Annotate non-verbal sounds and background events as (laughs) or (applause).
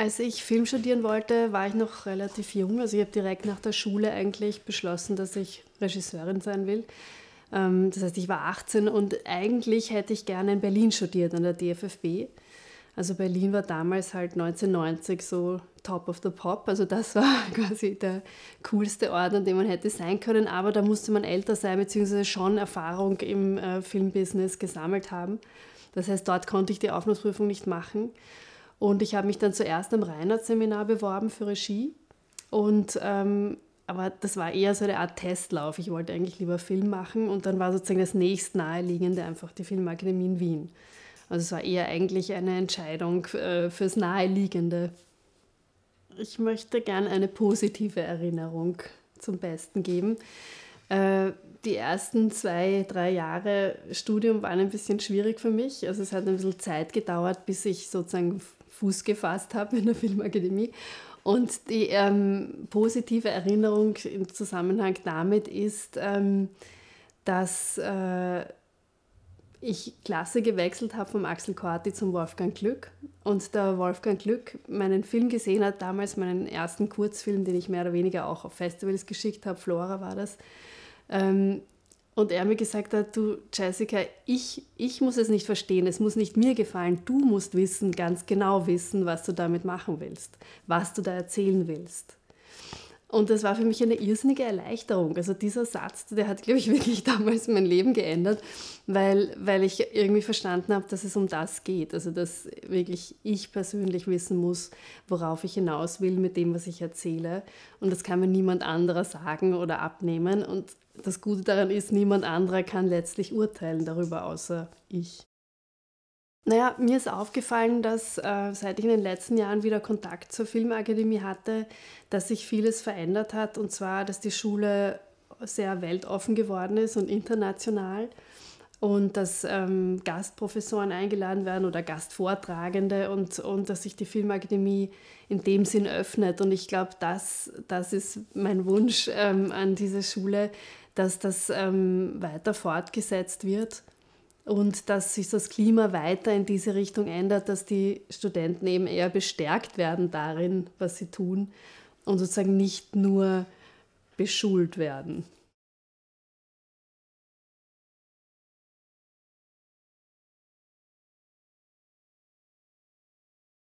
Als ich Film studieren wollte, war ich noch relativ jung. Also ich habe direkt nach der Schule eigentlich beschlossen, dass ich Regisseurin sein will. Ähm, das heißt, ich war 18 und eigentlich hätte ich gerne in Berlin studiert an der DFFB. Also Berlin war damals halt 1990 so top of the pop. Also das war (laughs) quasi der coolste Ort, an dem man hätte sein können. Aber da musste man älter sein, beziehungsweise schon Erfahrung im äh, Filmbusiness gesammelt haben. Das heißt, dort konnte ich die Aufnahmeprüfung nicht machen. Und ich habe mich dann zuerst am Reinhardt-Seminar beworben für Regie. Und, ähm, aber das war eher so eine Art Testlauf. Ich wollte eigentlich lieber Film machen und dann war sozusagen das nächst naheliegende einfach die Filmakademie in Wien. Also es war eher eigentlich eine Entscheidung äh, fürs Naheliegende. Ich möchte gerne eine positive Erinnerung zum Besten geben. Äh, die ersten zwei, drei Jahre Studium waren ein bisschen schwierig für mich. Also es hat ein bisschen Zeit gedauert, bis ich sozusagen Fuß gefasst habe in der (laughs) Filmakademie. Und die ähm, positive Erinnerung im Zusammenhang damit ist, ähm, dass äh, ich Klasse gewechselt habe vom Axel Korti zum Wolfgang Glück. Und der Wolfgang Glück meinen Film gesehen hat, damals meinen ersten Kurzfilm, den ich mehr oder weniger auch auf Festivals geschickt habe, Flora war das ähm, und er mir gesagt hat, du Jessica, ich, ich muss es nicht verstehen, es muss nicht mir gefallen, du musst wissen, ganz genau wissen, was du damit machen willst, was du da erzählen willst. Und das war für mich eine irrsinnige Erleichterung. Also dieser Satz, der hat, glaube ich, (laughs) wirklich damals mein Leben geändert, weil, weil ich irgendwie verstanden habe, dass es um das geht. Also dass wirklich ich persönlich wissen muss, worauf ich hinaus will mit dem, was ich erzähle. Und das kann mir niemand anderer sagen oder abnehmen. Und das Gute daran ist, niemand anderer kann letztlich urteilen darüber, außer ich. Naja, mir ist aufgefallen, dass äh, seit ich in den letzten Jahren wieder Kontakt zur Filmakademie hatte, dass sich vieles verändert hat. Und zwar, dass die Schule sehr weltoffen geworden ist und international. Und dass ähm, Gastprofessoren eingeladen werden oder Gastvortragende und, und dass sich die Filmakademie in dem Sinn öffnet. Und ich glaube, das, das ist mein Wunsch ähm, an diese Schule, dass das ähm, weiter fortgesetzt wird und dass sich das Klima weiter in diese Richtung ändert, dass die Studenten eben eher bestärkt werden darin, was sie tun und sozusagen nicht nur beschult werden.